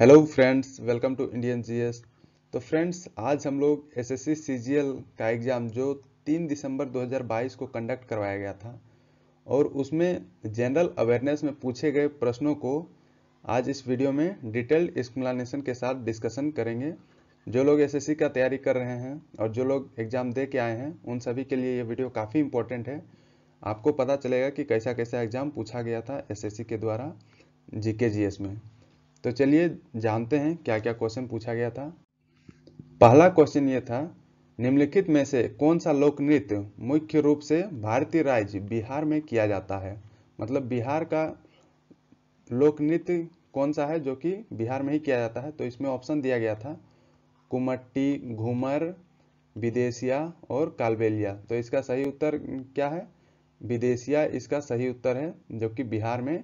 hello friends welcome to Indian GS तो friends आज हम लोग एसएससी सीजीएल का एग्ज़ाम जो 3 दिसंबर 2022 को कंडक्ट करवाया गया था और उसमें जनरल अवेयरनेस में पूछे गए प्रश्नों को आज इस वीडियो में डिटेल्ड एक्सप्लेनेशन के साथ डिस्कशन करेंगे जो लोग एसएससी का तैयारी कर रहे हैं और जो लोग एग्ज़ाम दे के आए हैं उन सभी के लिए ये वीडियो काफ़ी इंपॉर्टेंट है आपको पता चलेगा कि कैसा कैसा एग्ज़ाम पूछा गया था एसएससी के द्वारा जीके जीएस में तो चलिए जानते हैं क्या क्या क्वेश्चन पूछा गया था पहला क्वेश्चन ये था निम्नलिखित में से कौन सा लोक नृत्य मुख्य रूप से भारतीय राज्य बिहार में किया जाता है मतलब बिहार का लोक नृत्य कौन सा है जो कि बिहार में ही किया जाता है तो इसमें ऑप्शन दिया गया था कुमट्टी घूमर विदेशिया और कालबेलिया तो इसका सही उत्तर क्या है विदेशिया इसका सही उत्तर है जो कि बिहार में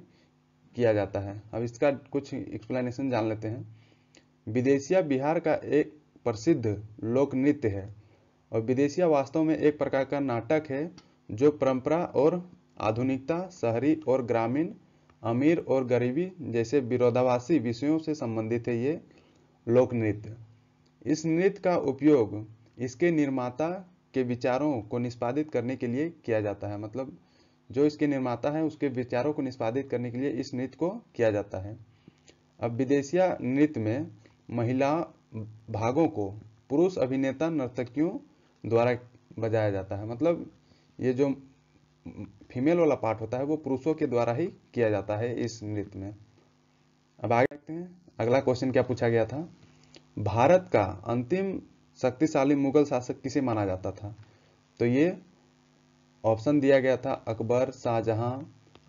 किया जाता है अब इसका कुछ एक्सप्लेनेशन जान लेते हैं विदेशिया बिहार का एक प्रसिद्ध लोक नृत्य है और विदेशिया वास्तव में एक प्रकार का नाटक है जो परंपरा और आधुनिकता शहरी और ग्रामीण अमीर और गरीबी जैसे विरोधाभासी विषयों से संबंधित है ये लोक नृत्य इस नृत्य का उपयोग इसके निर्माता के विचारों को निष्पादित करने के लिए किया जाता है मतलब जो इसके निर्माता हैं उसके विचारों को निष्पादित करने के लिए इस नृत्य को किया जाता है अब विदेशिया नृत्य में महिला भागों को पुरुष अभिनेता नर्तकियों द्वारा बजाया जाता है मतलब ये जो फीमेल वाला पार्ट होता है वो पुरुषों के द्वारा ही किया जाता है इस नृत्य में अब आगे देखते हैं अगला क्वेश्चन क्या पूछा गया था भारत का अंतिम शक्तिशाली मुगल शासक किसे माना जाता था तो ये ऑप्शन दिया गया था अकबर शाहजहां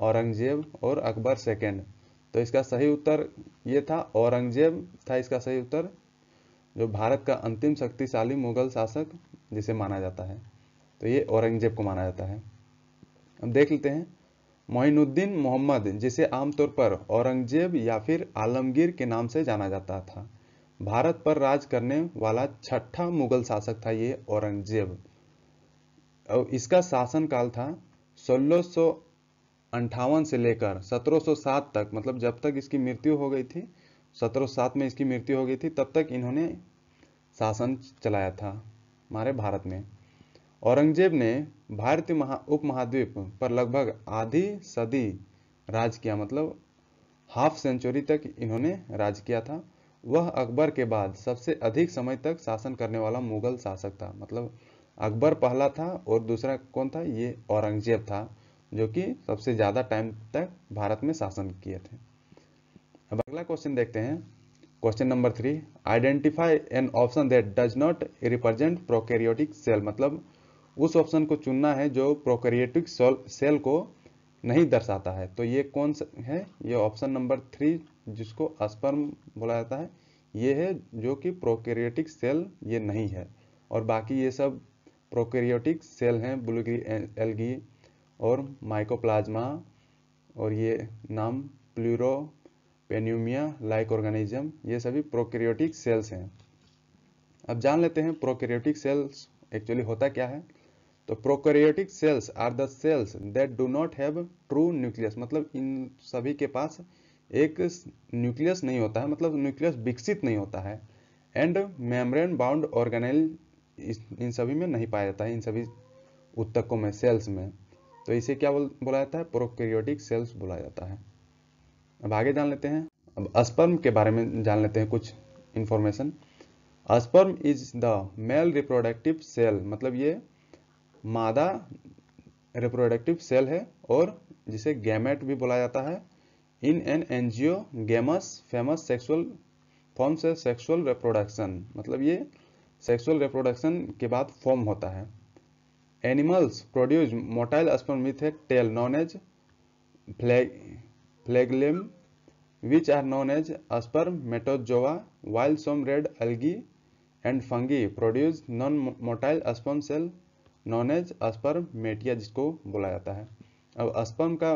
औरंगजेब और अकबर सेकेंड तो इसका सही उत्तर ये था औरंगजेब था इसका सही उत्तर जो भारत का अंतिम शक्तिशाली मुगल शासक जिसे माना जाता है तो ये औरंगजेब को माना जाता है अब देख लेते हैं मोइनुद्दीन मोहम्मद जिसे आमतौर पर औरंगजेब या फिर आलमगीर के नाम से जाना जाता था भारत पर राज करने वाला छठा मुगल शासक था ये औरंगजेब और इसका काल था सोलह से लेकर 1707 तक मतलब जब तक इसकी मृत्यु हो गई थी 1707 में इसकी मृत्यु हो गई थी तब तक इन्होंने शासन चलाया था हमारे भारत में औरंगजेब ने भारतीय महा उप महाद्वीप पर लगभग आधी सदी राज किया मतलब हाफ सेंचुरी तक इन्होंने राज किया था वह अकबर के बाद सबसे अधिक समय तक शासन करने वाला मुगल शासक था मतलब अकबर पहला था और दूसरा कौन था ये औरंगजेब था जो कि सबसे ज़्यादा टाइम तक भारत में शासन किए थे अब अगला क्वेश्चन देखते हैं question number three identify an option that does not represent prokaryotic cell मतलब उस ऑप्शन को चुनना है जो प्रोकैरियोटिक सेल को नहीं दर्शाता है तो ये कौन सा है ये ऑप्शन नंबर थ्री जिसको अस्पर्म बोला जाता है ये है जो कि प्रोकैरियोटिक सेल ये नहीं है और बाकी ये सब प्रोकैरियोटिक सेल हैं ब्लूग्री एलगी और माइकोप्लाज्मा और ये नाम प्लूरो पेन्यूमिया लाइक ऑर्गेनिज्म ये सभी प्रोकैरियोटिक सेल्स हैं अब जान लेते हैं प्रोकैरियोटिक सेल्स एक्चुअली होता क्या है तो prokaryotic cells are the cells that do not have true nucleus मतलब इन सभी के पास एक न्यूक्लियस नहीं होता है मतलब न्यूक्लियस विकसित नहीं होता है एंड मेम्ब्रेन बाउंड ऑर्गेनेल इन सभी में नहीं पाया जाता है इन सभी उत्तकों में सेल्स में तो इसे क्या बोल बोला जाता है प्रोकैरियोटिक सेल्स बोला जाता है अब आगे जान लेते हैं अब अस्पर्म के बारे में जान लेते हैं कुछ information a sperm is the male reproductive cell मतलब ये मादा रिप्रोडक्टिव सेल है और जिसे गैमेट भी बोला जाता है इन एन एनजीओ गेमस फेमस सेक्सुअल फॉर्म से सेक्सुअल रिप्रोडक्शन मतलब ये सेक्सुअल रिप्रोडक्शन के बाद फॉर्म होता है animals produce motile spermatheca tail known as flagellum which are known as spermatozoa while some red algae and fungi produce non motile sperm cell known as spermatia जिसको बोला जाता है अब a sperm का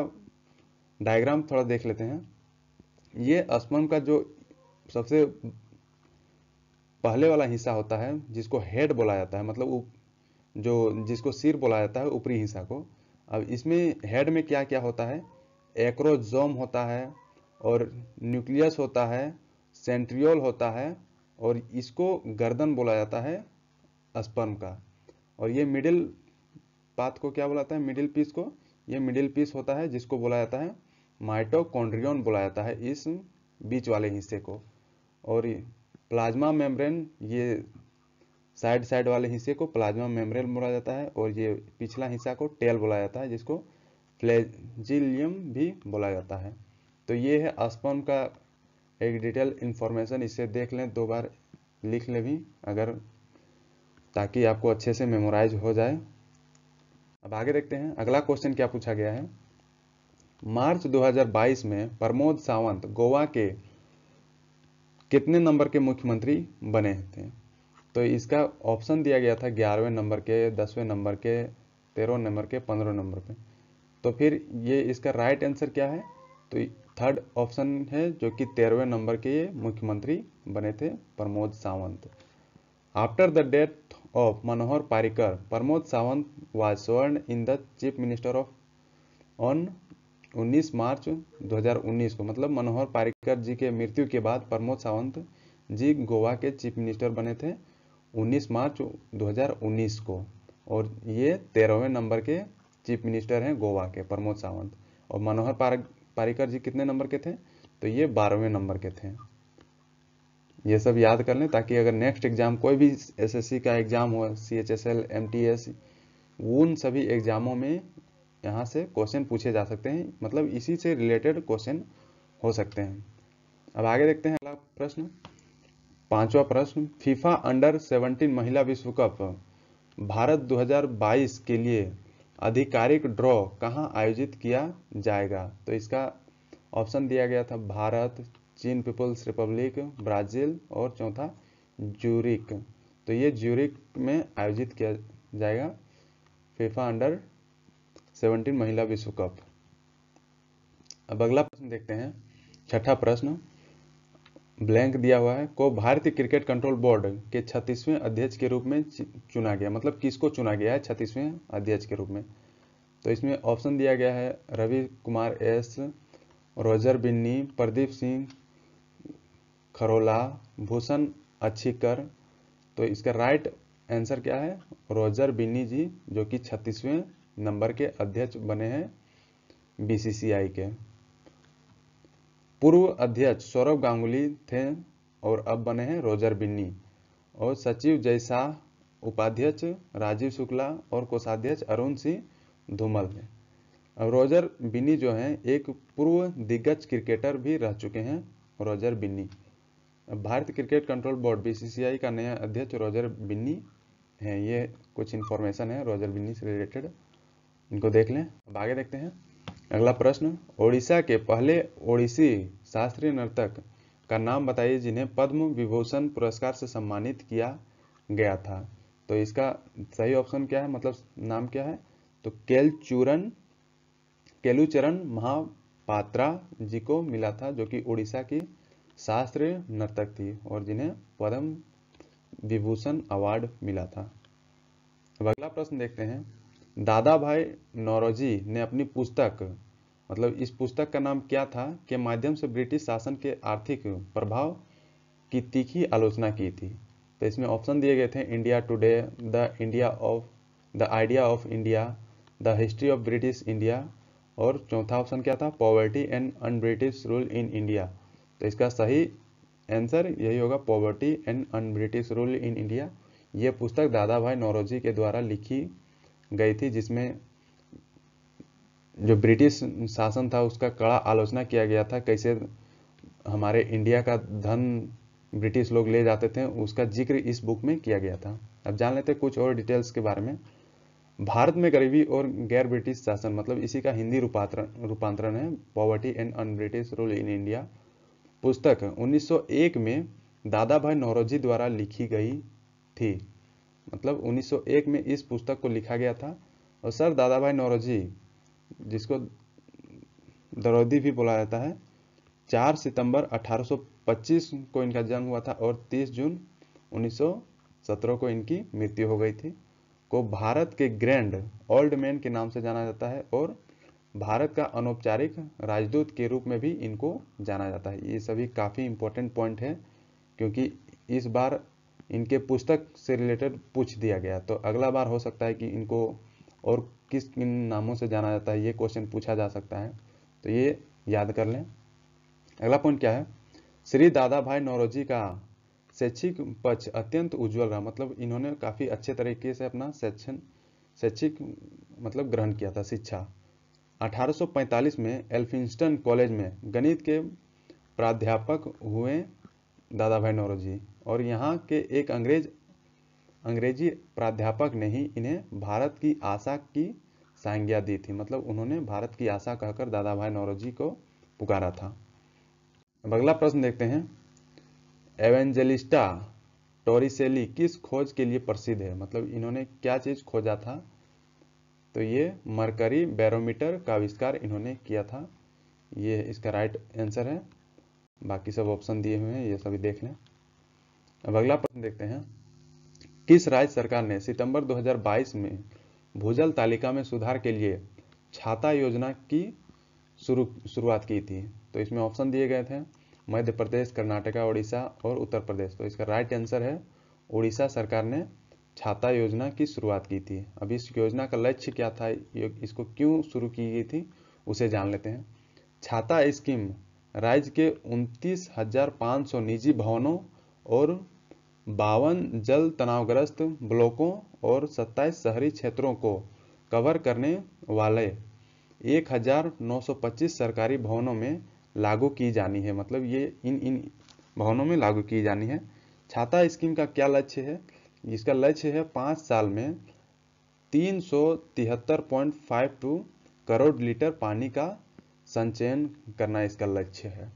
diagram थोड़ा देख लेते हैं ये अस्पर्म का जो सबसे पहले वाला हिस्सा होता है जिसको हेड बोला जाता है मतलब जो जिसको सिर बोला जाता है ऊपरी हिस्सा को अब इसमें हेड में क्या क्या होता है एक्रोजोम होता है और न्यूक्लियस होता है सेंट्रियोल होता है और इसको गर्दन बोला जाता है स्पर्म का और ये मिडिल पाथ को क्या बोलाता है मिडिल पीस को ये मिडिल पीस होता है जिसको बोला जाता है माइटोकॉन्ड्रियन बोला जाता है इस बीच वाले हिस्से को और प्लाज्मा मेम्ब्रेन ये साइड साइड वाले हिस्से को प्लाज्मा मेम्ब्रेन बोला जाता है और ये पिछला हिस्सा को टेल बोला जाता है जिसको फ्लेजिलियम भी बोला जाता है तो ये है स्पम का एक डिटेल इन्फॉर्मेशन इसे देख लें दो बार लिख लें भी अगर ताकि आपको अच्छे से मेमोराइज हो जाए अब आगे देखते हैं अगला क्वेश्चन क्या पूछा गया है मार्च 2022 में प्रमोद सावंत गोवा के कितने नंबर के मुख्यमंत्री बने थे तो इसका ऑप्शन दिया गया था ग्यारहवें नंबर के दसवें नंबर के तेरह नंबर के पंद्रह नंबर पे तो फिर ये इसका राइट आंसर क्या है तो थर्ड ऑप्शन है जो कि तेरहवें नंबर के ये मुख्यमंत्री बने थे Pramod Sawant after the death of Manohar Parrikar Pramod Sawant was sworn in the chief minister of on 19 March 2019 को मतलब मनोहर पारिकर जी के मृत्यु के बाद प्रमोद सावंत जी गोवा के चीफ मिनिस्टर बने थे 19 मार्च 2019 को और ये तेरहवें नंबर के चीफ मिनिस्टर हैं गोवा के प्रमोद सावंत और मनोहर पारिकर जी कितने नंबर के थे तो ये बारहवें नंबर के थे ये सब याद कर लें ताकि अगर नेक्स्ट एग्जाम कोई भी एसएससी का एग्जाम हो C H S L M T S उन सभी एग्जामों में यहाँ से क्वेश्चन पूछे जा सकते हैं मतलब इसी से रिलेटेड क्वेश्चन हो सकते हैं अब आगे देखते हैं अगला प्रश्न पांचवा प्रश्न फीफा अंडर 17 महिला विश्व कप भारत 2022 के लिए आधिकारिक ड्रॉ कहाँ आयोजित किया जाएगा तो इसका ऑप्शन दिया गया था भारत चीन पीपल्स रिपब्लिक ब्राज़ील और चौथा ज्यूरिक तो ये ज्यूरिक में आयोजित किया जाएगा फीफा अंडर सेवनटीन महिला विश्व कप अब अगला प्रश्न देखते हैं छठा प्रश्न ब्लैंक दिया हुआ है को भारतीय क्रिकेट कंट्रोल बोर्ड के छत्तीसवें अध्यक्ष के रूप में चुना गया मतलब किसको चुना गया है छत्तीसवें अध्यक्ष के रूप में तो इसमें ऑप्शन दिया गया है रवि कुमार एस रोजर बिन्नी प्रदीप सिंह खरोला भूषण अच्छीकर तो इसका राइट आंसर क्या है रोजर बिन्नी जी जो कि छत्तीसवें नंबर के अध्यक्ष बने हैं बीसीसीआई के पूर्व अध्यक्ष सौरभ गांगुली थे और अब बने हैं रोजर बिन्नी और सचिव जय शाह उपाध्यक्ष राजीव शुक्ला और कोषाध्यक्ष अरुण सिंह धूमल हैं रोजर बिन्नी जो हैं एक पूर्व दिग्गज क्रिकेटर भी रह चुके हैं Roger Binny Bharat cricket control board BCCI का नया अध्यक्ष रोजर बिन्नी हैं ये कुछ इन्फॉर्मेशन है रोजर बिन्नी से रिलेटेड इनको देख लें अब आगे देखते हैं अगला प्रश्न ओडिशा के पहले ओडिसी शास्त्रीय नर्तक का नाम बताइए जिन्हें पद्म विभूषण पुरस्कार से सम्मानित किया गया था तो इसका सही ऑप्शन क्या है मतलब नाम क्या है तो केलचूरन केलुचरण महापात्रा जी को मिला था जो कि ओडिशा की शास्त्रीय नर्तक थी और जिन्हें पद्म विभूषण अवार्ड मिला था अब अगला प्रश्न देखते हैं दादा भाई नौरोजी ने अपनी पुस्तक मतलब इस पुस्तक का नाम क्या था के माध्यम से ब्रिटिश शासन के आर्थिक प्रभाव की तीखी आलोचना की थी तो इसमें ऑप्शन दिए गए थे India today the India of the idea of India the history of British India और चौथा ऑप्शन क्या था poverty and unBritish rule in India तो इसका सही आंसर यही होगा poverty and unBritish rule in India ये पुस्तक दादा भाई नौरोजी के द्वारा लिखी गई थी जिसमें जो ब्रिटिश शासन था उसका कड़ा आलोचना किया गया था कैसे हमारे इंडिया का धन ब्रिटिश लोग ले जाते थे उसका जिक्र इस बुक में किया गया था अब जान लेते कुछ और डिटेल्स के बारे में भारत में गरीबी और गैर ब्रिटिश शासन मतलब इसी का हिंदी रूपांतरण रूपांतरण है poverty and unBritish rule in India पुस्तक 1901 में दादा भाई नौरोजी द्वारा लिखी गई थी मतलब 1901 में इस पुस्तक को लिखा गया था और सर दादा भाई नौरोजी जिसको दरौदी भी बोला जाता है 4 सितंबर 1825 को इनका जन्म हुआ था और 30 जून 1917 को इनकी मृत्यु हो गई थी को भारत के ग्रैंड ओल्ड मैन के नाम से जाना जाता है और भारत का अनौपचारिक राजदूत के रूप में भी इनको जाना जाता है ये सभी काफ़ी इम्पोर्टेंट पॉइंट है क्योंकि इस बार इनके पुस्तक से रिलेटेड पूछ दिया गया तो अगला बार हो सकता है कि इनको और किस किन नामों से जाना जाता है ये क्वेश्चन पूछा जा सकता है तो ये याद कर लें अगला पॉइंट क्या है श्री दादा भाई नौरोजी का शैक्षिक पक्ष अत्यंत उज्जवल रहा मतलब इन्होंने काफ़ी अच्छे तरीके से अपना शैक्षण शैक्षिक मतलब ग्रहण किया था शिक्षा 1845 में एल्फिंस्टन कॉलेज में गणित के प्राध्यापक हुए दादा भाई नौरोजी और यहाँ के एक अंग्रेज अंग्रेजी प्राध्यापक ने ही इन्हें भारत की आशा की संज्ञा दी थी मतलब उन्होंने भारत की आशा कहकर दादा भाई नौरोजी को पुकारा था अब अगला प्रश्न देखते हैं एवेंजलिस्टा टोरिसेली किस खोज के लिए प्रसिद्ध है मतलब इन्होंने क्या चीज खोजा था तो ये मरकरी बैरोमीटर का आविष्कार इन्होंने किया था ये इसका राइट आंसर है बाकी सब ऑप्शन दिए हुए हैं ये सभी देख लें अब अगला प्रश्न देखते हैं किस राज्य सरकार ने सितंबर 2022 में भूजल तालिका में सुधार के लिए छाता योजना की शुरू शुरुआत की थी तो इसमें ऑप्शन दिए गए थे मध्य प्रदेश कर्नाटका उड़ीसा और उत्तर प्रदेश तो इसका राइट आंसर है उड़ीसा सरकार ने छाता योजना की शुरुआत की थी अब इस योजना का लक्ष्य क्या था इसको क्यों शुरू की गई थी उसे जान लेते हैं छाता स्कीम राज्य के उनतीस निजी भवनों और बावन जल तनावग्रस्त ब्लॉकों और 27 शहरी क्षेत्रों को कवर करने वाले 1925 सरकारी भवनों में लागू की जानी है मतलब ये इन इन भवनों में लागू की जानी है छाता स्कीम का क्या लक्ष्य है इसका लक्ष्य है पाँच साल में तीन करोड़ लीटर पानी का संचयन करना इसका लक्ष्य है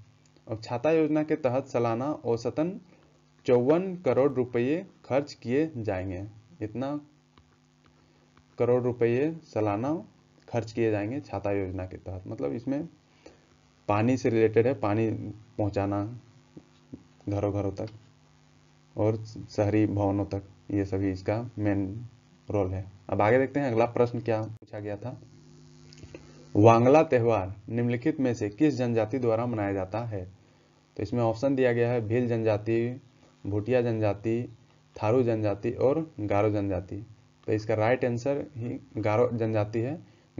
अब छाता योजना के तहत सालाना औसतन चौवन करोड़ रुपये खर्च किए जाएंगे इतना करोड़ रुपये सालाना खर्च किए जाएंगे छाता योजना के तहत मतलब इसमें पानी से रिलेटेड है पानी पहुंचाना घरों घरों तक और शहरी भवनों तक ये सभी इसका मेन रोल है अब आगे देखते हैं अगला प्रश्न क्या पूछा गया था वांगला त्यौहार निम्नलिखित में से किस जनजाति द्वारा मनाया जाता है तो इसमें ऑप्शन दिया गया है भील जनजाति भूटिया जनजाति थारू जनजाति और गारो जनजाति तो इसका राइट आंसर ही गारो जनजाति है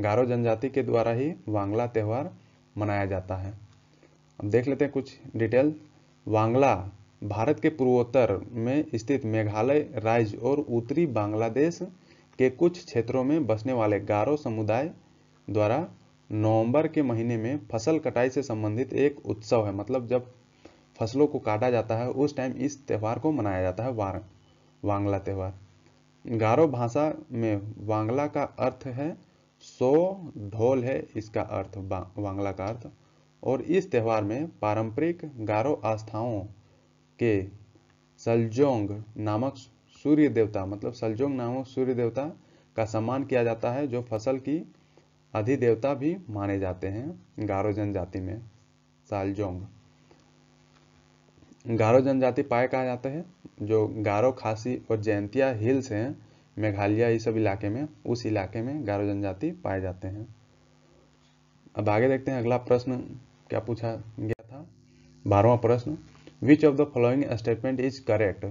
गारो जनजाति के द्वारा ही वांगला त्यौहार मनाया जाता है अब देख लेते हैं कुछ डिटेल वांगला भारत के पूर्वोत्तर में स्थित मेघालय राज्य और उत्तरी बांग्लादेश के कुछ क्षेत्रों में बसने वाले गारो समुदाय द्वारा नवंबर के महीने में फसल कटाई से संबंधित एक उत्सव है मतलब जब फसलों को काटा जाता है उस टाइम इस त्यौहार को मनाया जाता है वार वांगला त्यौहार गारो भाषा में वांगला का अर्थ है सो ढोल है इसका अर्थ वांगला का अर्थ और इस त्यौहार में पारंपरिक गारो आस्थाओं के सलजोंग नामक सूर्य देवता मतलब सलजोंग नामक सूर्य देवता का सम्मान किया जाता है जो फसल की अधिदेवता भी माने जाते हैं गारो जनजाति में सालजोंग गारो जनजाति पाए कहा जाते हैं जो गारो खासी और जयंतिया हिल्स हैं मेघालय ये सब इलाके में उस इलाके में गारो जनजाति पाए जाते हैं अब आगे देखते हैं अगला प्रश्न क्या पूछा गया था बारहवा प्रश्न which of the following statement is correct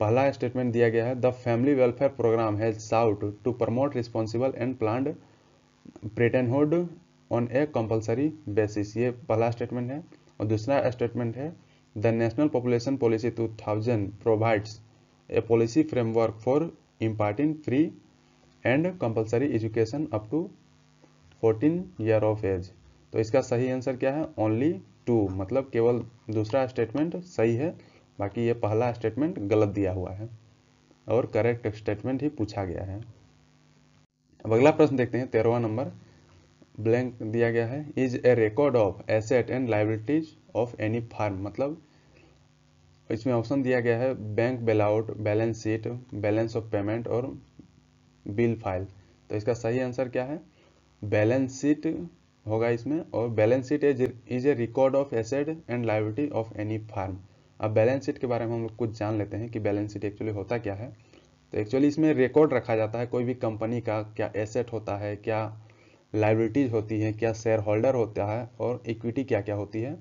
पहला स्टेटमेंट दिया गया है the family welfare programme has sought to promote responsible and plan parenthood on a compulsory basis ये पहला स्टेटमेंट है और दूसरा स्टेटमेंट है The National Population Policy 2000 provides a policy framework for imparting free and compulsory education up to 14 year of age तो इसका सही answer क्या है ओनली टू मतलब केवल दूसरा स्टेटमेंट सही है बाकी ये पहला स्टेटमेंट गलत दिया हुआ है और करेक्ट स्टेटमेंट ही पूछा गया है अब अगला प्रश्न देखते हैं तेरहवा नंबर ब्लैंक दिया गया है is a record of asset and liabilities of any firm मतलब इसमें ऑप्शन दिया गया है bank bailout balance sheet balance of payment और बिल फाइल तो इसका सही आंसर क्या है बैलेंस शीट होगा इसमें और balance sheet is a record of asset and liability of any firm अब बैलेंस शीट के बारे में हम लोग कुछ जान लेते हैं कि बैलेंस शीट एक्चुअली होता क्या है तो एक्चुअली इसमें रिकॉर्ड रखा जाता है कोई भी कंपनी का क्या एसेट होता है क्या लाइब्रिटीज होती है क्या शेयर होल्डर होता है और इक्विटी क्या क्या होती है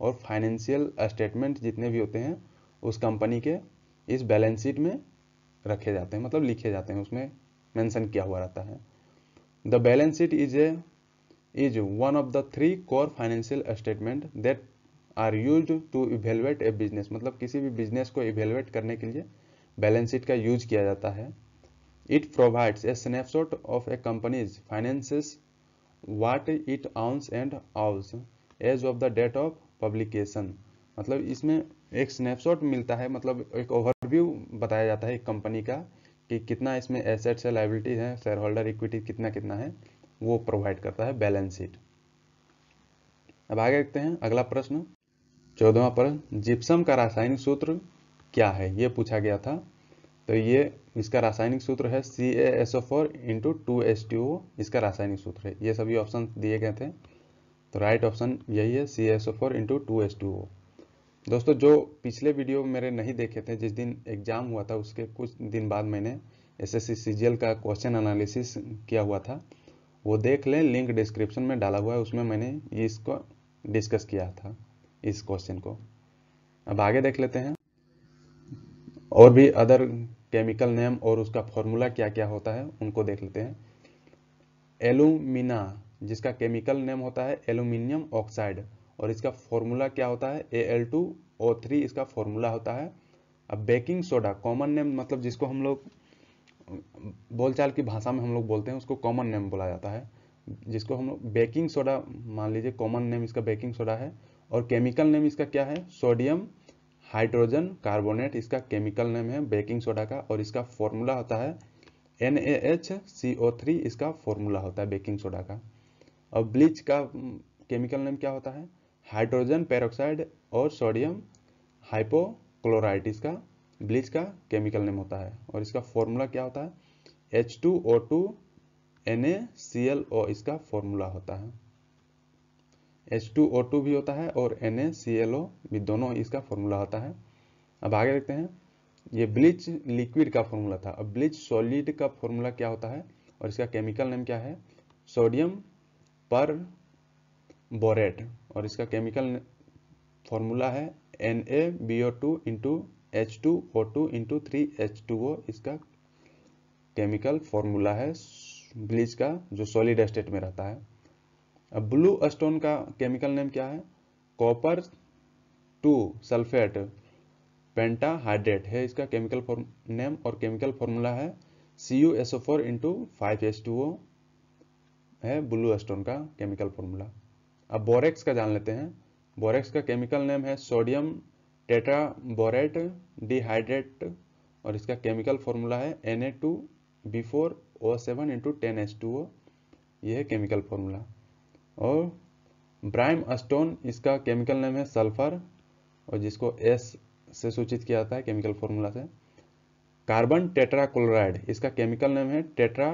और फाइनेंशियल स्टेटमेंट जितने भी होते हैं उस कंपनी के इस बैलेंस शीट में रखे जाते हैं मतलब लिखे जाते हैं उसमें मेंशन किया हुआ रहता है the balance sheet is a is one of the three core financial statement that are use to evaluate a business मतलब किसी भी बिजनेस को इवेलुएट करने के लिए बैलेंस शीट का यूज किया जाता है it provides a snapshot of a company's finances what it owns and owes as of the date of publication मतलब इसमें एक स्नैपशॉट मिलता है मतलब एक ओवरव्यू बताया जाता है एक कंपनी का कि कितना इसमें एसेट्स है लाइबिलिटी है शेयर होल्डर इक्विटी कितना कितना है वो प्रोवाइड करता है बैलेंस शीट अब आगे देखते हैं अगला प्रश्न चौदहवा प्रश्न जिप्सम का रासायनिक सूत्र क्या है ये पूछा गया था तो ये इसका रासायनिक सूत्र है C A S O four into two S T O इसका रासायनिक सूत्र है ये सभी ऑप्शन दिए गए थे तो राइट ऑप्शन यही है C S O four into two S T O दोस्तों जो पिछले वीडियो मेरे नहीं देखे थे जिस दिन एग्जाम हुआ था उसके कुछ दिन बाद मैंने एस एस सी सी का क्वेश्चन एनालिसिस किया हुआ था वो देख लें लिंक डिस्क्रिप्शन में डाला हुआ है उसमें मैंने इसको डिस्कस किया था इस क्वेश्चन को अब आगे देख लेते हैं और भी अदर केमिकल नेम और उसका फॉर्मूला क्या क्या होता है उनको देख लेते हैं एलुमिना जिसका केमिकल नेम होता है एल्यूमिनियम ऑक्साइड और इसका फॉर्मूला क्या होता है A L two O three इसका फॉर्मूला होता है अब बेकिंग सोडा कॉमन नेम मतलब जिसको हम लोग बोलचाल की भाषा में हम लोग बोलते हैं उसको कॉमन नेम बोला जाता है जिसको हम लोग बेकिंग सोडा मान लीजिए कॉमन नेम इसका बेकिंग सोडा है और केमिकल नेम इसका क्या है सोडियम हाइड्रोजन कार्बोनेट इसका केमिकल नेम है बेकिंग सोडा का और इसका फॉर्मूला होता है N A H C O three इसका फॉर्मूला होता है बेकिंग सोडा का और ब्लीच का केमिकल नेम क्या होता है हाइड्रोजन पेरोक्साइड और सोडियम हाइपोक्लोराइड इसका ब्लीच का केमिकल नेम होता है और इसका फॉर्मूला क्या होता है H two O two N A C L O इसका फॉर्मूला होता है H2O2 भी होता है और NaClO भी दोनों इसका फॉर्मूला होता है अब आगे देखते हैं ये ब्लीच लिक्विड का फॉर्मूला था अब ब्लीच सॉलिड का फॉर्मूला क्या होता है और इसका केमिकल नेम क्या है सोडियम पर बोरेट और इसका केमिकल फॉर्मूला है N A B O two into H two O two into three H two O इसका केमिकल फॉर्मूला है ब्लीच का जो सॉलिड स्टेट में रहता है अब ब्लू स्टोन का केमिकल नेम क्या है कॉपर टू सल्फेट पेंटाहाइड्रेट है इसका केमिकल फॉर्म नेम और केमिकल फॉर्मूला है C U S O four into five S two O है ब्लू स्टोन का केमिकल फॉर्मूला अब बोरेक्स का जान लेते हैं बोरेक्स का केमिकल नेम है सोडियम टेट्रा बोरेट डिहाइड्रेट और इसका केमिकल फॉर्मूला है N A two B four O seven into ten S two O यह है केमिकल फॉर्मूला और ब्राइम स्टोन इसका केमिकल नेम है सल्फर और जिसको एस से सूचित किया जाता है केमिकल फॉर्मूला से कार्बन टेट्राक्लोराइड इसका केमिकल नेम है टेट्रा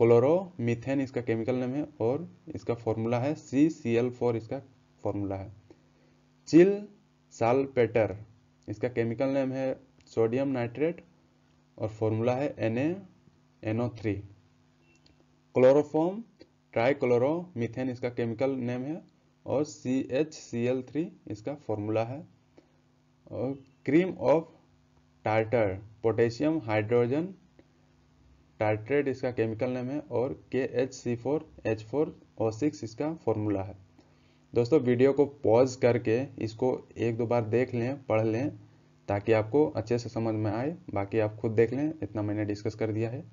क्लोरोमीथेन इसका केमिकल नेम है और इसका फॉर्मूला है सी सी एल फोर इसका फॉर्मूला है चिल सालपेटर इसका केमिकल नेम है सोडियम नाइट्रेट और फॉर्मूला है N NO three chloroform trichloromethane इसका केमिकल नेम है और C H C L three इसका फॉर्मूला है और cream of tartar potassium hydrogen tartrate इसका केमिकल नेम है और K H C four H four O six इसका फॉर्मूला है दोस्तों वीडियो को पॉज करके इसको एक दो बार देख लें पढ़ लें ताकि आपको अच्छे से समझ में आए बाकी आप खुद देख लें इतना मैंने डिस्कस कर दिया है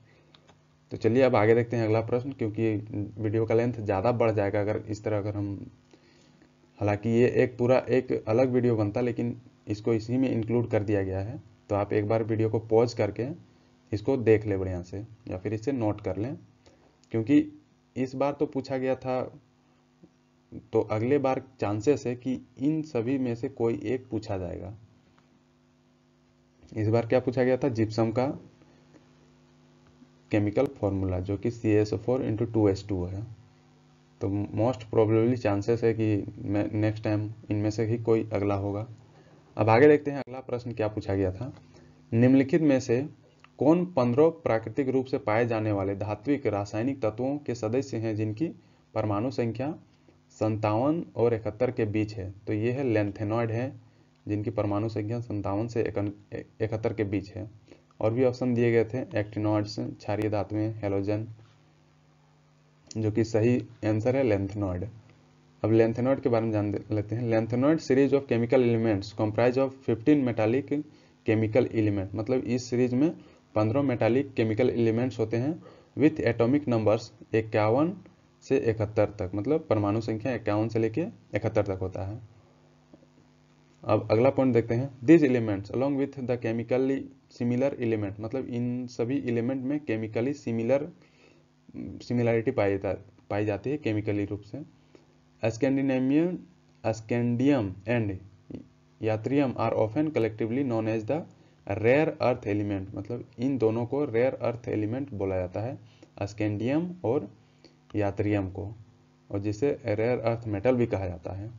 तो चलिए अब आगे देखते हैं अगला प्रश्न क्योंकि वीडियो का लेंथ ज़्यादा बढ़ जाएगा अगर इस तरह अगर हम हालांकि ये एक पूरा एक अलग वीडियो बनता लेकिन इसको इसी में इंक्लूड कर दिया गया है तो आप एक बार वीडियो को पॉज करके इसको देख ले बढ़िया से या फिर इसे नोट कर लें क्योंकि इस बार तो पूछा गया था तो अगले बार चांसेस है कि इन सभी में से कोई एक पूछा जाएगा इस बार क्या पूछा गया था जिप्सम का केमिकल फॉर्मूला जो कि C S O four into two S two है तो मोस्ट प्रोबेबली चांसेस है कि मैं नेक्स्ट टाइम इनमें से ही कोई अगला होगा अब आगे देखते हैं अगला प्रश्न क्या पूछा गया था निम्नलिखित में से कौन पंद्रह प्राकृतिक रूप से पाए जाने वाले धात्विक रासायनिक तत्वों के सदस्य हैं जिनकी परमाणु संख्या संतावन और इकहत्तर के बीच है तो ये है लेंथेनॉइड है जिनकी परमाणु संख्या संतावन से इकहत्तर के बीच है और भी ऑप्शन दिए गए थे एक्टिनॉइड्स क्षारीय धातुएं हेलोजन जो कि सही आंसर है लेंथेनॉइड अब लेंथेनॉइड के बारे में जान लेते हैं lanthanoid series of chemical elements comprise of 15 metallic chemical element मतलब इस सीरीज में 15 मेटालिक केमिकल एलिमेंट्स होते हैं विथ एटॉमिक नंबर्स इक्यावन से इकहत्तर तक मतलब परमाणु संख्या इक्यावन से लेके इकहत्तर तक होता है अब अगला पॉइंट देखते हैं these elements along with the chemically similar element मतलब इन सभी एलिमेंट में केमिकली सिमिलर सिमिलरिटी पाई जा पाई जाती है केमिकली रूप से एस्केंडिनेमियम scandium and yttrium are often collectively known as the rare earth element मतलब इन दोनों को रेयर अर्थ एलिमेंट बोला जाता है एस्केंडियम और यात्रियम को और जिसे रेयर अर्थ मेटल भी कहा जाता है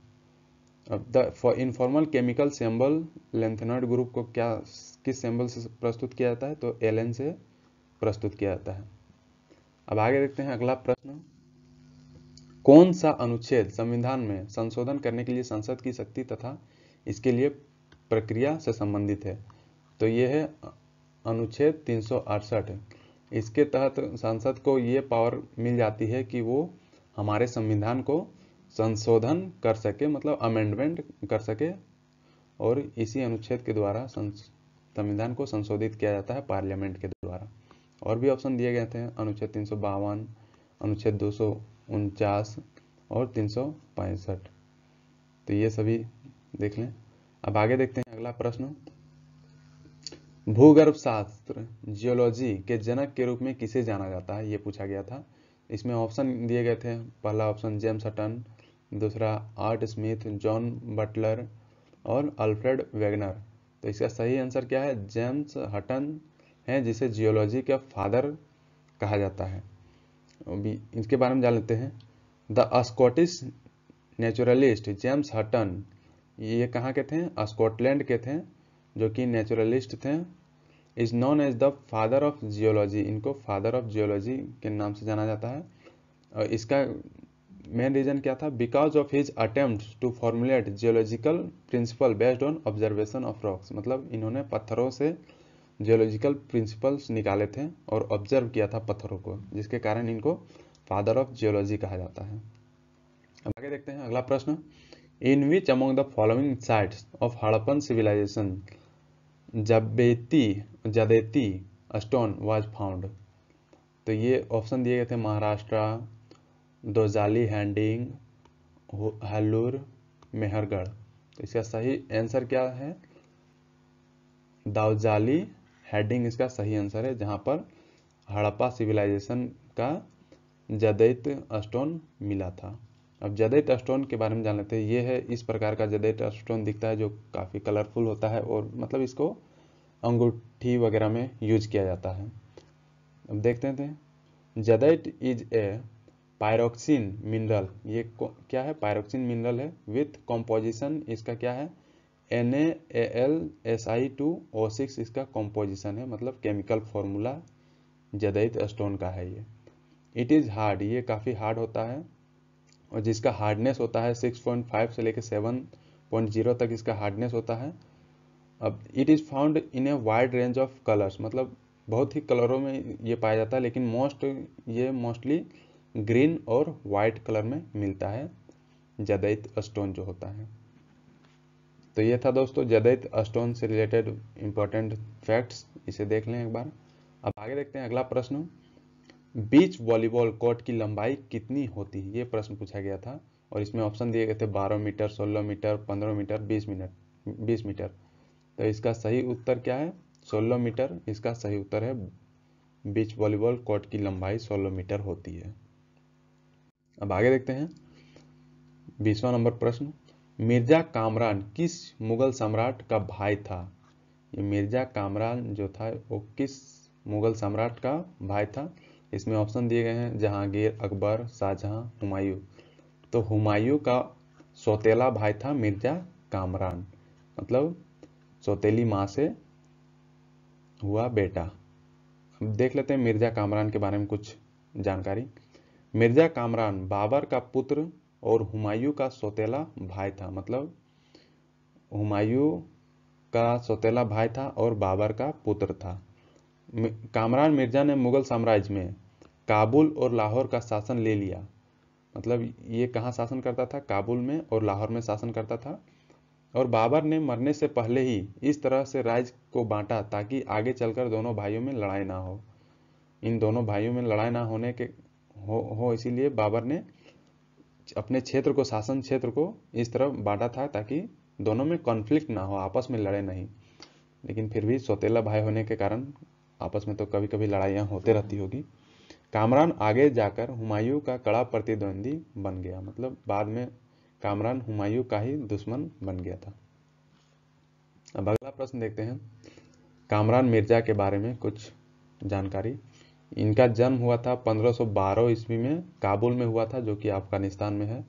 the for informal chemical symbol lanthanoid group को क्या किस सेम्बल से प्रस्तुत किया जाता है तो एल से प्रस्तुत किया जाता है अब आगे देखते हैं अगला प्रश्न कौन सा अनुच्छेद संविधान में संशोधन करने के लिए संसद की शक्ति तथा इसके लिए प्रक्रिया से संबंधित है तो यह है अनुच्छेद तीन इसके तहत संसद को ये पावर मिल जाती है कि वो हमारे संविधान को संशोधन कर सके मतलब अमेंडमेंट कर सके और इसी अनुच्छेद के द्वारा संविधान को संशोधित किया जाता है पार्लियामेंट के द्वारा और भी ऑप्शन दिए गए थे अनुच्छेद तीन अनुच्छेद दो और तीन तो ये सभी देख लें अब आगे देखते हैं अगला प्रश्न भूगर्भ शास्त्र जियोलॉजी के जनक के रूप में किसे जाना जाता है ये पूछा गया था इसमें ऑप्शन दिए गए थे पहला ऑप्शन जेम्स हटन दूसरा आर्ट स्मिथ जॉन बटलर और अल्फ्रेड वेगनर तो इसका सही आंसर क्या है जेम्स हटन हैं जिसे जियोलॉजी का फादर कहा जाता है अभी इसके बारे में जान लेते हैं the Scottish naturalist James Hutton ये कहाँ के थे स्कॉटलैंड के थे जो कि नेचुरलिस्ट थे is known as the father of geology इनको फादर ऑफ जियोलॉजी के नाम से जाना जाता है और इसका मेन रीजन क्या था because of his attempt to formulate geological principle based on observation of rocks मतलब इन्होंने पत्थरों से जियोलॉजिकल प्रिंसिपल्स निकाले थे और ऑब्जर्व किया था पत्थरों को जिसके कारण इनको फादर ऑफ जियोलॉजी कहा जाता है अब आगे देखते हैं अगला प्रश्न in which among the following sites of Harappan civilization जबेती जदेती स्टोन वॉज फाउंड तो ये ऑप्शन दिए गए थे महाराष्ट्र दोजाली हैंडिंग हल्लूर मेहरगढ़ तो इसका सही आंसर क्या है दाउजाली हैडिंग इसका सही आंसर है जहां पर हड़प्पा सिविलाइजेशन का जदैत स्टोन मिला था अब जदैत स्टोन के बारे में जान लेते हैं ये है इस प्रकार का जदैत स्टोन दिखता है जो काफ़ी कलरफुल होता है और मतलब इसको अंगूठी वगैरह में यूज किया जाता है अब देखते थे jadeite is a pyroxene mineral ये क्या है पायरोक्सिन मिनरल है विथ कॉम्पोजिशन इसका क्या है N L S I two O six इसका कॉम्पोजिशन है मतलब केमिकल फॉर्मूला जदयित स्टोन का है ये इट इज़ हार्ड ये काफ़ी हार्ड होता है और जिसका हार्डनेस होता है 6.5 से लेकर 7.0 तक इसका हार्डनेस होता है अब it is found in a wide range of colours मतलब बहुत ही कलरों में ये पाया जाता है लेकिन मोस्ट ये मोस्टली ग्रीन और वाइट कलर में मिलता है जदैत स्टोन जो होता है तो ये था दोस्तों जदैत स्टोन से रिलेटेड इंपॉर्टेंट फैक्ट्स इसे देख लें एक बार अब आगे देखते हैं अगला प्रश्न बीच वॉलीबॉल कोर्ट की लंबाई कितनी होती है ये प्रश्न पूछा गया था और इसमें ऑप्शन दिए गए थे 12 metre 16 metre 15 metre 20 minute 20 metre तो इसका सही उत्तर क्या है 16 मीटर इसका सही उत्तर है बीच वॉलीबॉल कोर्ट की लंबाई 16 मीटर होती है अब आगे देखते हैं बीसवा नंबर प्रश्न मिर्जा कामरान किस मुगल सम्राट का भाई था ये मिर्जा कामरान जो था वो किस मुगल सम्राट का भाई था इसमें ऑप्शन दिए गए हैं जहांगीर अकबर शाहजहां हुमायूं तो हुमायूं का सौतेला भाई था मिर्जा कामरान मतलब सौतेली माँ से हुआ बेटा अब देख लेते हैं मिर्जा कामरान के बारे में कुछ जानकारी मिर्जा कामरान बाबर का पुत्र और हुमायूं का सौतेला भाई था मतलब हुमायूं का सौतेला भाई था और बाबर का पुत्र था कामरान मिर्जा ने मुगल साम्राज्य में काबुल और लाहौर का शासन ले लिया मतलब ये कहाँ शासन करता था काबुल में और लाहौर में शासन करता था और बाबर ने मरने से पहले ही इस तरह से राज्य को बांटा ताकि आगे चलकर दोनों भाइयों में लड़ाई ना हो इन दोनों भाइयों में लड़ाई ना होने के हो हो इसीलिए बाबर ने अपने क्षेत्र को शासन क्षेत्र को इस तरह बांटा था ताकि दोनों में कॉन्फ्लिक्ट ना हो आपस में लड़े नहीं लेकिन फिर भी सौतेला भाई होने के कारण आपस में तो कभी कभी लड़ाइयाँ होते रहती होगी कामरान आगे जाकर हुमायूं का कड़ा प्रतिद्वंदी बन गया मतलब बाद में कामरान हुमायूं का ही दुश्मन बन गया था अब अगला प्रश्न देखते हैं कामरान मिर्जा के बारे में कुछ जानकारी इनका जन्म हुआ था 1512 ईस्वी में काबुल में हुआ था जो कि अफगानिस्तान में है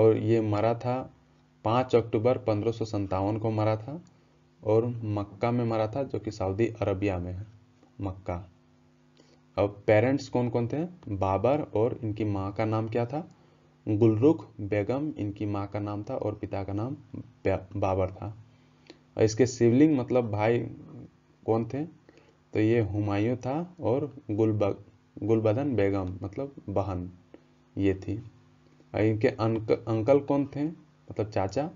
और ये मरा था 5 अक्टूबर पंद्रह को मरा था और मक्का में मरा था जो कि सऊदी अरबिया में है मक्का अब पेरेंट्स कौन कौन थे बाबर और इनकी माँ का नाम क्या था गुलरुख बेगम इनकी माँ का नाम था और पिता का नाम बाबर था और इसके सिबलिंग मतलब भाई कौन थे तो ये हुमायूं था और गुल गुलबदन बेगम मतलब बहन ये थी और इनके अंक, अंकल कौन थे मतलब चाचा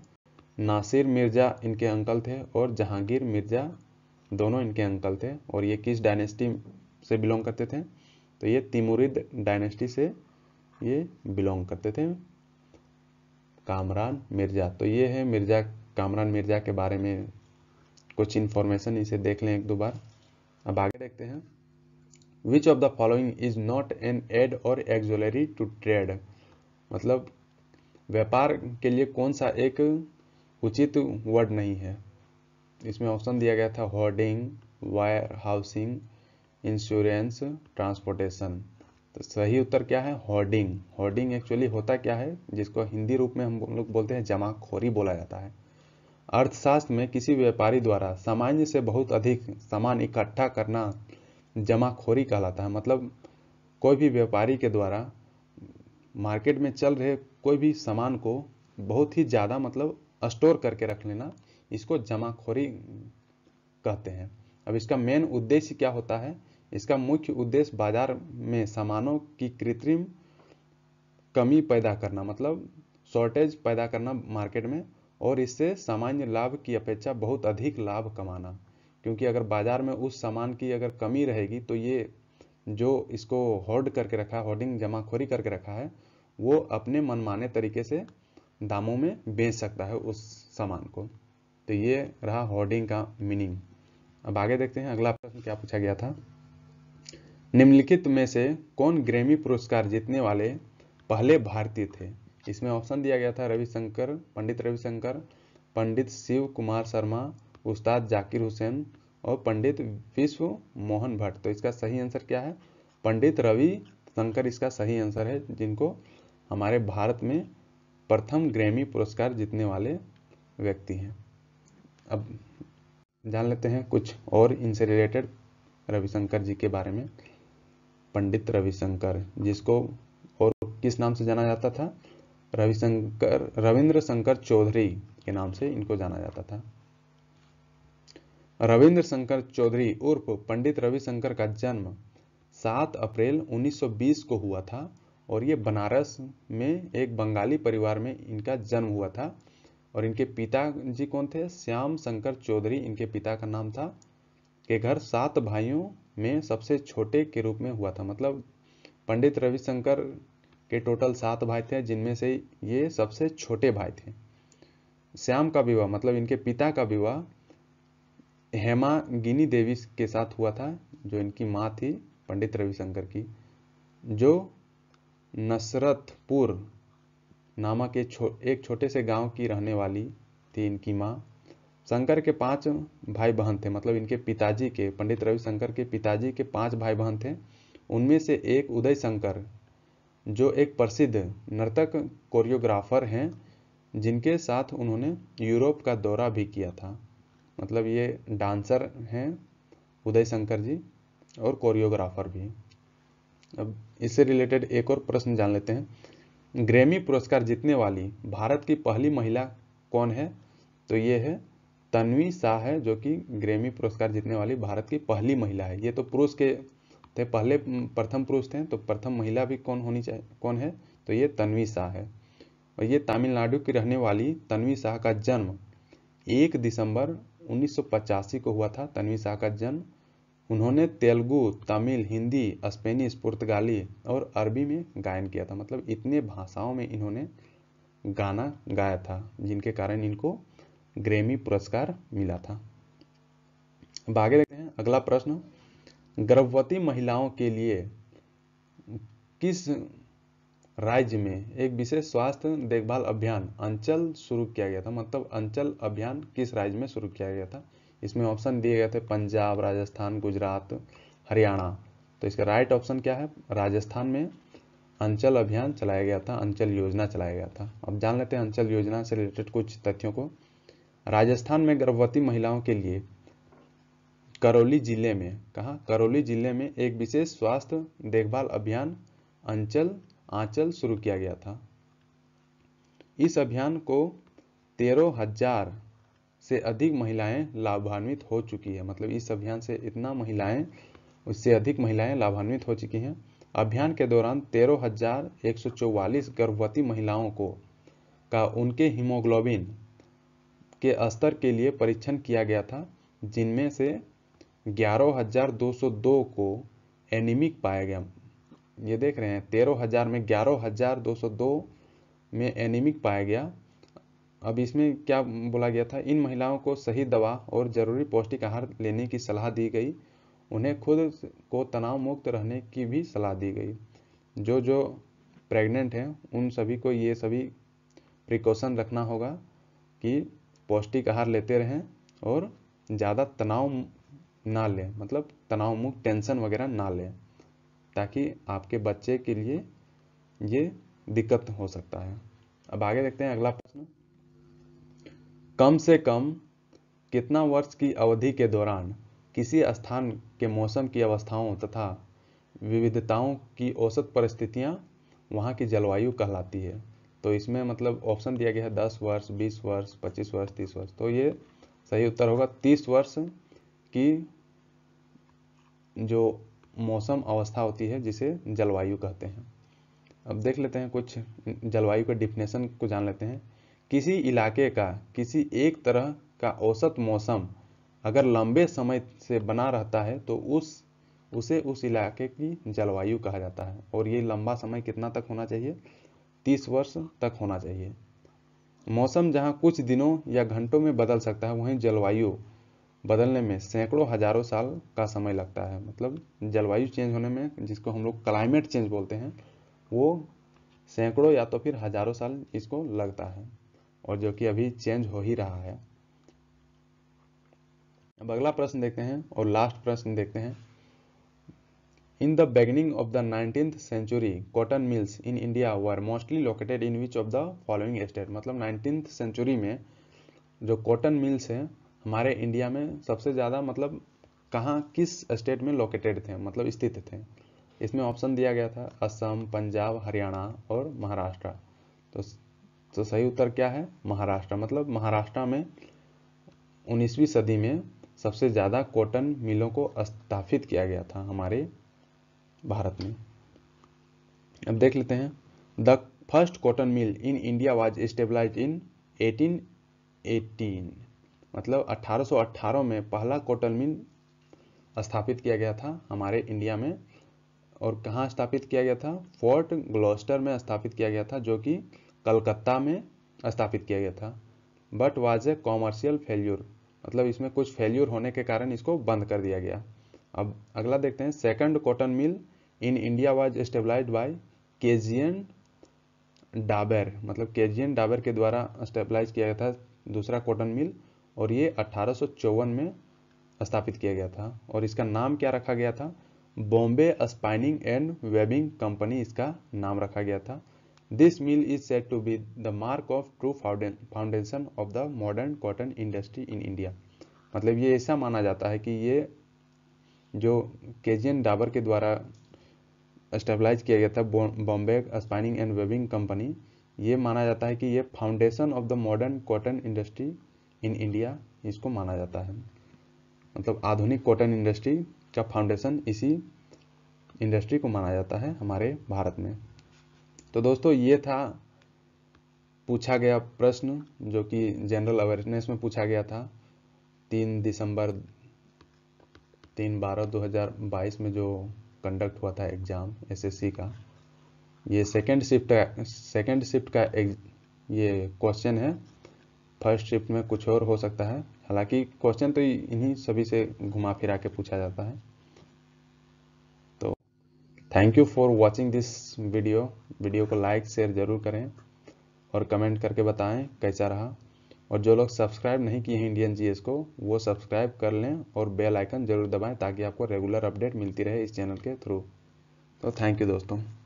नासिर मिर्ज़ा इनके अंकल थे और जहांगीर मिर्ज़ा दोनों इनके अंकल थे और ये किस डायनेस्टी से बिलोंग करते थे तो ये तिमुरिद डायनेस्टी से ये बिलोंग करते थे कामरान मिर्ज़ा तो ये है मिर्ज़ा कामरान मिर्ज़ा के बारे में कुछ इन्फॉर्मेशन इसे देख लें एक दो बार अब आगे देखते हैं which of the following is not an aid or auxiliary to trade मतलब व्यापार के लिए कौन सा एक उचित वर्ड नहीं है इसमें ऑप्शन दिया गया था hoarding warehousing insurance transportation तो सही उत्तर क्या है होर्डिंग होर्डिंग एक्चुअली होता क्या है जिसको हिंदी रूप में हम लोग बोलते हैं जमाखोरी बोला जाता है अर्थशास्त्र में किसी व्यापारी द्वारा सामान्य से बहुत अधिक सामान इकट्ठा करना जमाखोरी कहलाता है मतलब कोई भी व्यापारी के द्वारा मार्केट में चल रहे कोई भी सामान को बहुत ही ज़्यादा मतलब स्टोर करके रख लेना इसको जमाखोरी कहते हैं अब इसका मेन उद्देश्य क्या होता है इसका मुख्य उद्देश्य बाजार में सामानों की कृत्रिम कमी पैदा करना मतलब शॉर्टेज पैदा करना मार्केट में और इससे सामान्य लाभ की अपेक्षा बहुत अधिक लाभ कमाना क्योंकि अगर बाज़ार में उस सामान की अगर कमी रहेगी तो ये जो इसको होर्ड करके रखा है होर्डिंग जमाखोरी करके रखा है वो अपने मनमाने तरीके से दामों में बेच सकता है उस सामान को तो ये रहा होर्डिंग का मीनिंग अब आगे देखते हैं अगला प्रश्न क्या पूछा गया था निम्नलिखित में से कौन ग्रेमी पुरस्कार जीतने वाले पहले भारतीय थे इसमें ऑप्शन दिया गया था रविशंकर पंडित रविशंकर पंडित शिव कुमार शर्मा उस्ताद जाकिर हुसैन और पंडित विश्व मोहन भट्ट तो इसका सही आंसर क्या है पंडित रवि शंकर इसका सही आंसर है जिनको हमारे भारत में प्रथम ग्रैमी पुरस्कार जीतने वाले व्यक्ति हैं अब जान लेते हैं कुछ और इनसे रिलेटेड रविशंकर जी के बारे में पंडित रविशंकर जिसको और किस नाम से जाना जाता था रविशंकर रविंद्र शंकर चौधरी के नाम से इनको जाना जाता था रविंद्र शंकर चौधरी उर्फ पंडित रविशंकर का जन्म 7 अप्रैल 1920 को हुआ था और ये बनारस में एक बंगाली परिवार में इनका जन्म हुआ था और इनके पिता जी कौन थे श्याम शंकर चौधरी इनके पिता का नाम था के घर सात भाइयों में सबसे छोटे के रूप में हुआ था मतलब पंडित रविशंकर के टोटल सात भाई थे जिनमें से ये सबसे छोटे भाई थे श्याम का विवाह मतलब इनके पिता का विवाह हेमा गिनी देवी के साथ हुआ था जो इनकी माँ थी पंडित रविशंकर की जो नसरतपुर नामक एक, छो, एक छोटे से गांव की रहने वाली थी इनकी माँ शंकर के पांच भाई बहन थे मतलब इनके पिताजी के पंडित रविशंकर के पिताजी के पांच भाई बहन थे उनमें से एक उदय शंकर जो एक प्रसिद्ध नर्तक कोरियोग्राफर हैं जिनके साथ उन्होंने यूरोप का दौरा भी किया था मतलब ये डांसर हैं उदय शंकर जी और कोरियोग्राफर भी अब इससे रिलेटेड एक और प्रश्न जान लेते हैं ग्रेमी पुरस्कार जीतने वाली भारत की पहली महिला कौन है तो ये है तन्वी शाह है जो कि ग्रेमी पुरस्कार जीतने वाली भारत की पहली महिला है ये तो पुरुष के तो पहले प्रथम पुरुष थे तो प्रथम महिला भी कौन होनी चाहिए कौन है तो ये तन्वी शाह है और ये तमिलनाडु की रहने वाली तन्वी शाह का जन्म एक दिसंबर उन्नीस को हुआ था तन्वी शाह का जन्म उन्होंने तेलुगु तमिल हिंदी स्पेनिश पुर्तगाली और अरबी में गायन किया था मतलब इतने भाषाओं में इन्होंने गाना गाया था जिनके कारण इनको ग्रेमी पुरस्कार मिला था अब आगे देखते हैं अगला प्रश्न गर्भवती महिलाओं के लिए किस राज्य में एक विशेष स्वास्थ्य देखभाल अभियान अंचल शुरू किया गया था मतलब अंचल अभियान किस राज्य में शुरू किया गया था इसमें ऑप्शन दिए गए थे पंजाब राजस्थान गुजरात हरियाणा तो इसका राइट ऑप्शन क्या है राजस्थान में अंचल अभियान चलाया गया था अंचल योजना चलाया गया था अब जान लेते हैं अंचल योजना से रिलेटेड कुछ तथ्यों को राजस्थान में गर्भवती महिलाओं के लिए करौली जिले में कहा करौली जिले में एक विशेष स्वास्थ्य देखभाल अभियान अंचल आंचल शुरू किया गया था इस अभियान को तेरह हजार से अधिक महिलाएं लाभान्वित हो चुकी है मतलब इस अभियान से इतना महिलाएं उससे अधिक महिलाएं लाभान्वित हो चुकी हैं अभियान के दौरान तेरह हजार एक सौ चौवालीस गर्भवती महिलाओं को का उनके हीमोग्लोबिन के स्तर के लिए परीक्षण किया गया था जिनमें से 11202 को एनीमिक पाया गया ये देख रहे हैं 13000 में 11202 में एनीमिक पाया गया अब इसमें क्या बोला गया था इन महिलाओं को सही दवा और ज़रूरी पौष्टिक आहार लेने की सलाह दी गई उन्हें खुद को तनाव मुक्त रहने की भी सलाह दी गई जो जो प्रेग्नेंट हैं उन सभी को ये सभी प्रिकॉशन रखना होगा कि पौष्टिक आहार लेते रहें और ज़्यादा तनाव ना लें मतलब तनाव मुक्त टेंशन वगैरह ना लें ताकि आपके बच्चे के लिए ये दिक्कत हो सकता है अब आगे देखते हैं अगला प्रश्न कम से कम कितना वर्ष की अवधि के दौरान किसी स्थान के मौसम की अवस्थाओं तथा विविधताओं की औसत परिस्थितियां वहां की जलवायु कहलाती है तो इसमें मतलब ऑप्शन दिया गया है दस वर्ष बीस वर्ष पच्चीस वर्ष तीस वर्ष तो ये सही उत्तर होगा तीस वर्ष की जो मौसम अवस्था होती है जिसे जलवायु कहते हैं अब देख लेते हैं कुछ जलवायु के डिफिनेशन को जान लेते हैं किसी इलाके का किसी एक तरह का औसत मौसम अगर लंबे समय से बना रहता है तो उस उसे उस इलाके की जलवायु कहा जाता है और ये लंबा समय कितना तक होना चाहिए तीस वर्ष तक होना चाहिए मौसम जहाँ कुछ दिनों या घंटों में बदल सकता है वहीं जलवायु बदलने में सैकड़ों हजारों साल का समय लगता है मतलब जलवायु चेंज होने में जिसको हम लोग क्लाइमेट चेंज बोलते हैं वो सैकड़ों या तो फिर हजारों साल इसको लगता है और जो कि अभी चेंज हो ही रहा है अब अगला प्रश्न देखते हैं और लास्ट प्रश्न देखते हैं in the beginning of the nineteen century cotton mills in India were mostly located in which of the following state मतलब नाइनटीन सेंचुरी में जो कॉटन मिल्स हैं हमारे इंडिया में सबसे ज़्यादा मतलब कहाँ किस स्टेट में लोकेटेड थे मतलब स्थित थे इसमें ऑप्शन दिया गया था असम पंजाब हरियाणा और महाराष्ट्र तो तो सही उत्तर क्या है महाराष्ट्र मतलब महाराष्ट्र में 19वीं सदी में सबसे ज़्यादा कॉटन मिलों को स्थापित किया गया था हमारे भारत में अब देख लेते हैं the first cotton mill in India was stabilise in eighteen मतलब 1818 में पहला कॉटन मिल स्थापित किया गया था हमारे इंडिया में और कहाँ स्थापित किया गया था फोर्ट ग्लोस्टर में स्थापित किया गया था जो कि कलकत्ता में स्थापित किया गया था but was a commercial failure मतलब इसमें कुछ फेल्यूर होने के कारण इसको बंद कर दिया गया अब अगला देखते हैं second cotton mill in India was stabilise by केजियन डाबर मतलब केजियन डाबर के द्वारा स्टेब्लाइज किया गया था दूसरा कॉटन मिल और ये अठारह में स्थापित किया गया था और इसका नाम क्या रखा गया था Bombay spinning and weaving company इसका नाम रखा गया था this mill is set to be the mark of true foundation of the modern cotton industry in India मतलब ये ऐसा माना जाता है कि ये जो केजियन डाबर के द्वारा स्टेबलाइज किया गया था Bombay spinning and weaving company ये माना जाता है कि ये foundation of the modern cotton industry in India इसको माना जाता है मतलब आधुनिक कॉटन इंडस्ट्री का फाउंडेशन इसी इंडस्ट्री को माना जाता है हमारे भारत में तो दोस्तों ये था पूछा गया प्रश्न जो कि जनरल अवेयरनेस में पूछा गया था तीन दिसंबर तीन बारह दो हज़ार बाईस में जो कंडक्ट हुआ था एग्ज़ाम एसएससी का ये सेकेंड शिफ्ट सेकेंड शिफ्ट का एक, ये क्वेश्चन है फर्स्ट शिफ्ट में कुछ और हो सकता है हालांकि क्वेश्चन तो इन्हीं सभी से घुमा फिरा के पूछा जाता है तो thank you for watching this video video को लाइक शेयर ज़रूर करें और कमेंट करके बताएं कैसा रहा और जो लोग सब्सक्राइब नहीं किए हैं इंडियन जीएस को वो सब्सक्राइब कर लें और बेल आइकन जरूर दबाएं ताकि आपको रेगुलर अपडेट मिलती रहे इस चैनल के थ्रू तो थैंक यू दोस्तों